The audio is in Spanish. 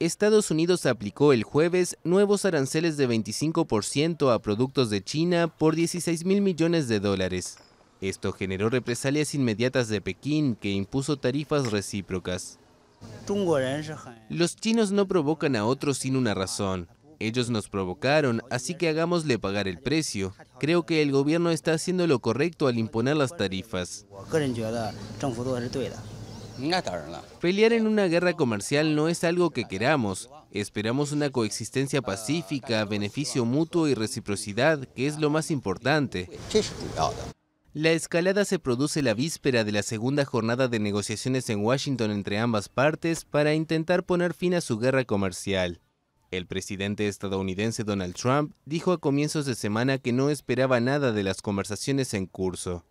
Estados Unidos aplicó el jueves nuevos aranceles de 25% a productos de China por 16 mil millones de dólares. Esto generó represalias inmediatas de Pekín, que impuso tarifas recíprocas. Los chinos no provocan a otros sin una razón. Ellos nos provocaron, así que hagámosle pagar el precio. Creo que el gobierno está haciendo lo correcto al imponer las tarifas. Pelear en una guerra comercial no es algo que queramos. Esperamos una coexistencia pacífica, beneficio mutuo y reciprocidad, que es lo más importante. La escalada se produce la víspera de la segunda jornada de negociaciones en Washington entre ambas partes para intentar poner fin a su guerra comercial. El presidente estadounidense Donald Trump dijo a comienzos de semana que no esperaba nada de las conversaciones en curso.